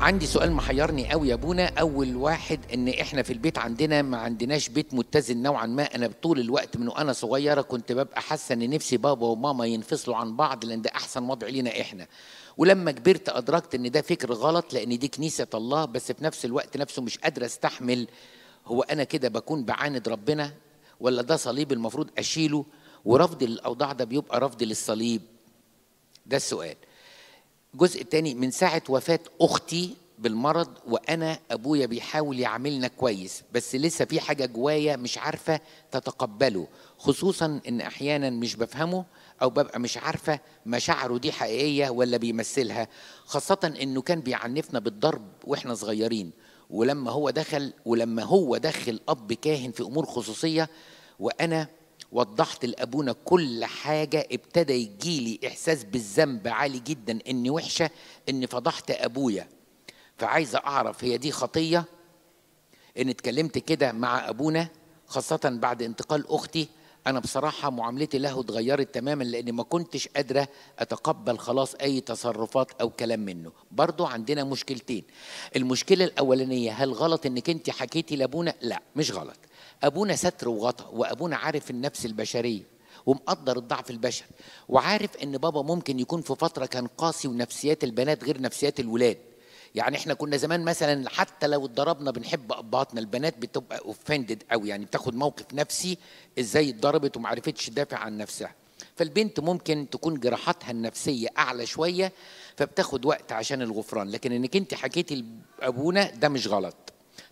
عندي سؤال محيرني قوي يا بونا اول واحد ان احنا في البيت عندنا ما عندناش بيت متزن نوعا ما انا طول الوقت من وانا صغيره كنت ببقى حاسه ان نفسي بابا وماما ينفصلوا عن بعض لان ده احسن وضع لينا احنا ولما كبرت ادركت ان ده فكر غلط لان دي كنيسه الله بس في نفس الوقت نفسه مش قادره استحمل هو انا كده بكون بعاند ربنا ولا ده صليب المفروض اشيله ورفض الاوضاع ده بيبقى رفض للصليب ده السؤال الجزء الثاني من ساعه وفاه اختي بالمرض وانا ابويا بيحاول يعاملنا كويس بس لسه في حاجه جوايا مش عارفه تتقبله خصوصا ان احيانا مش بفهمه او ببقى مش عارفه مشاعره دي حقيقيه ولا بيمثلها خاصه انه كان بيعنفنا بالضرب واحنا صغيرين ولما هو دخل ولما هو دخل اب كاهن في امور خصوصيه وانا وضحت لابونا كل حاجه ابتدى يجيلي احساس بالذنب عالي جدا اني وحشه اني فضحت ابويا فعايزه اعرف هي دي خطيه ان اتكلمت كده مع ابونا خاصه بعد انتقال اختي انا بصراحه معاملتي له اتغيرت تماما لاني ما كنتش قادره اتقبل خلاص اي تصرفات او كلام منه برضو عندنا مشكلتين المشكله الاولانيه هل غلط انك انت حكيتي لابونا لا مش غلط ابونا ستر وغطى وابونا عارف النفس البشريه ومقدر الضعف البشري وعارف ان بابا ممكن يكون في فتره كان قاسي ونفسيات البنات غير نفسيات الولاد يعني احنا كنا زمان مثلا حتى لو اتضربنا بنحب ابهاتنا البنات بتبقى اوفندد قوي يعني بتاخد موقف نفسي ازاي اتضربت وما عرفتش تدافع عن نفسها فالبنت ممكن تكون جراحاتها النفسيه اعلى شويه فبتاخد وقت عشان الغفران لكن انك انت حكيتي لابونا ده مش غلط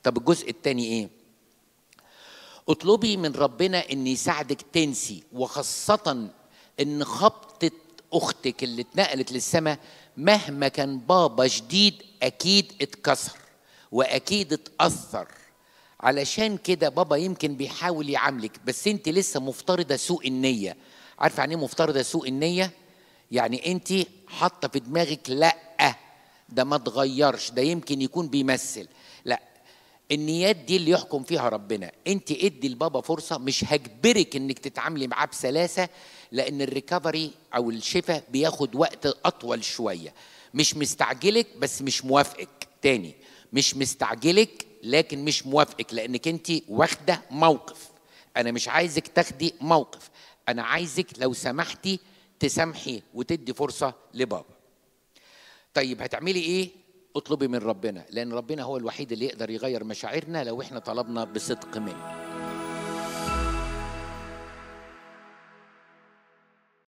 طب الجزء الثاني ايه اطلبي من ربنا ان يساعدك تنسي وخاصه ان خبطه اختك اللي اتنقلت للسماء مهما كان بابا شديد اكيد اتكسر واكيد اتاثر علشان كده بابا يمكن بيحاول يعاملك بس انت لسه مفترضه سوء النيه عارفه يعني ايه مفترضه سوء النيه يعني انت حاطه في دماغك لا ده ما اتغيرش ده يمكن يكون بيمثل لا النيات دي اللي يحكم فيها ربنا انت ادي البابا فرصه مش هجبرك انك تتعاملي معاه بسلاسه لان الريكفري او الشفاء بياخد وقت اطول شويه مش مستعجلك بس مش موافقك تاني مش مستعجلك لكن مش موافقك لانك انت واخده موقف انا مش عايزك تاخدي موقف انا عايزك لو سمحتي تسامحي وتدي فرصه لبابا طيب هتعملي ايه اطلبي من ربنا لان ربنا هو الوحيد اللي يقدر يغير مشاعرنا لو احنا طلبنا بصدق منه